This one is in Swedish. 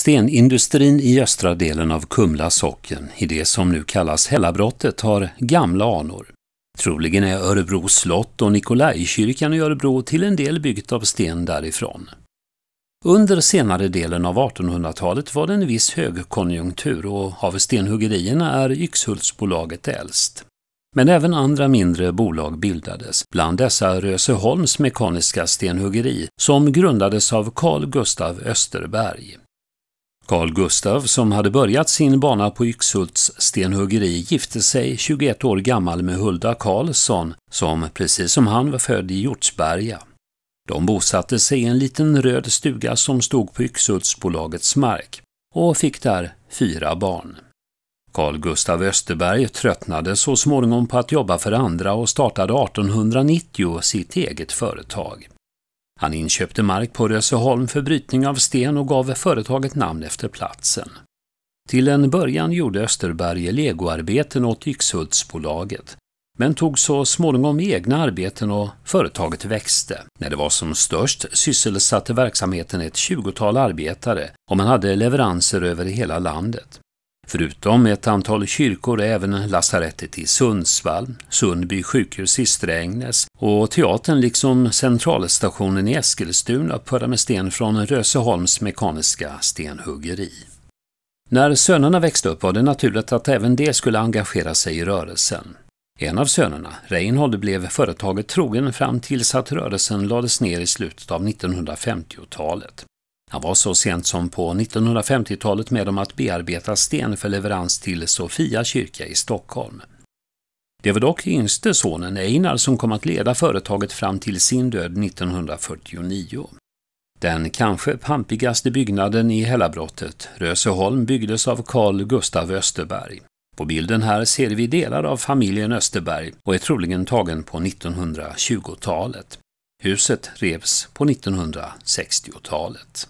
Stenindustrin i östra delen av Kumla socken, i det som nu kallas Hällabrottet, har gamla anor. Troligen är Örebro slott och Nikolajkyrkan i Örebro till en del byggt av sten därifrån. Under senare delen av 1800-talet var det en viss högkonjunktur och av stenhuggerierna är Yxhultsbolaget äldst. Men även andra mindre bolag bildades, bland dessa Röseholms Mekaniska Stenhuggeri som grundades av Carl Gustav Österberg. Carl Gustav, som hade börjat sin bana på Yxhults stenhuggeri, gifte sig 21 år gammal med Hulda Karlsson, som precis som han var född i Hjortsberga. De bosatte sig i en liten röd stuga som stod på Yxhultsbolagets mark och fick där fyra barn. Carl Gustav Österberg tröttnade så småningom på att jobba för andra och startade 1890 sitt eget företag. Han inköpte mark på Röseholm för brytning av sten och gav företaget namn efter platsen. Till en början gjorde Österberg legoarbeten åt Yxhultsbolaget, men tog så småningom egna arbeten och företaget växte. När det var som störst sysselsatte verksamheten ett tjugotal arbetare och man hade leveranser över hela landet. Förutom ett antal kyrkor även lasarettet i Sundsvall, Sundby sjukhus i Strängnäs och teatern liksom centralstationen i Eskilstuna uppförda med sten från Röseholms mekaniska stenhuggeri. När sönerna växte upp var det naturligt att även de skulle engagera sig i rörelsen. En av sönerna, Reinhold, blev företaget trogen fram tills att rörelsen lades ner i slutet av 1950-talet. Han var så sent som på 1950-talet med om att bearbeta sten för leverans till Sofia kyrka i Stockholm. Det var dock yngste sonen Einar som kom att leda företaget fram till sin död 1949. Den kanske pampigaste byggnaden i Hällabrottet, Röseholm, byggdes av Carl Gustav Österberg. På bilden här ser vi delar av familjen Österberg och är troligen tagen på 1920-talet. Huset revs på 1960-talet.